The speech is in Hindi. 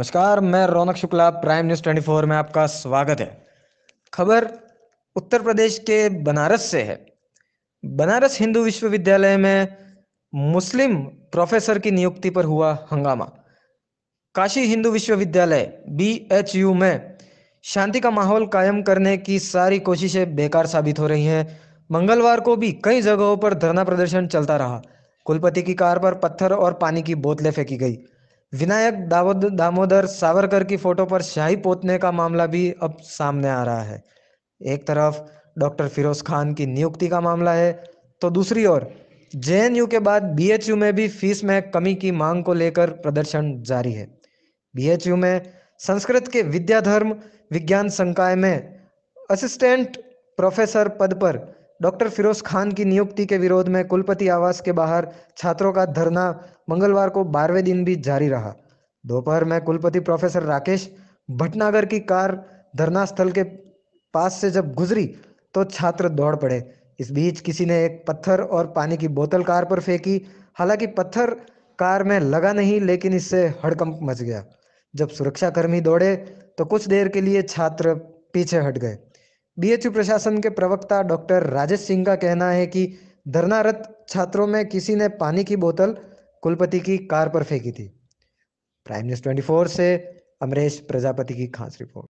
नमस्कार मैं Raunak Shukla prime news twenty four में आपका स्वागत है खबर उत्तर प्रदेश के बनारस से है बनारस हिंदू विश्वविद्यालय में मुस्लिम प्रोफेसर की नियुक्ति पर हुआ हंगामा काशी हिंदू विश्वविद्यालय बी एच यू में शांति का माहौल कायम करने की सारी कोशिशें बेकार साबित हो रही हैं मंगलवार को भी कई जगहों पर धरना प्रदर्शन चलता रहा कुलपति की कार पर पत्थर और पानी की बोतलें फेंकी गई विनायक दावोद दामोदर सावरकर की फोटो पर शाही पोतने का मामला भी अब सामने आ रहा है एक तरफ डॉक्टर फिरोज खान की नियुक्ति का मामला है तो दूसरी ओर जे के बाद बी में भी फीस में कमी की मांग को लेकर प्रदर्शन जारी है बी में संस्कृत के विद्याधर्म विज्ञान संकाय में असिस्टेंट प्रोफेसर पद पर डॉक्टर फिरोज खान की नियुक्ति के विरोध में कुलपति आवास के बाहर छात्रों का धरना मंगलवार को बारहवें दिन भी जारी रहा दोपहर में कुलपति प्रोफेसर राकेश भटनागर की कार धरना स्थल के पास से जब गुजरी तो छात्र दौड़ पड़े इस बीच किसी ने एक पत्थर और पानी की बोतल कार पर फेंकी हालांकि पत्थर कार में लगा नहीं लेकिन इससे हड़कंप मच गया जब सुरक्षाकर्मी दौड़े तो कुछ देर के लिए छात्र पीछे हट गए बीएचयू प्रशासन के प्रवक्ता डॉक्टर राजेश सिंह का कहना है कि धरनारत छात्रों में किसी ने पानी की बोतल कुलपति की कार पर फेंकी थी प्राइम न्यूज ट्वेंटी से अमरेश प्रजापति की खास रिपोर्ट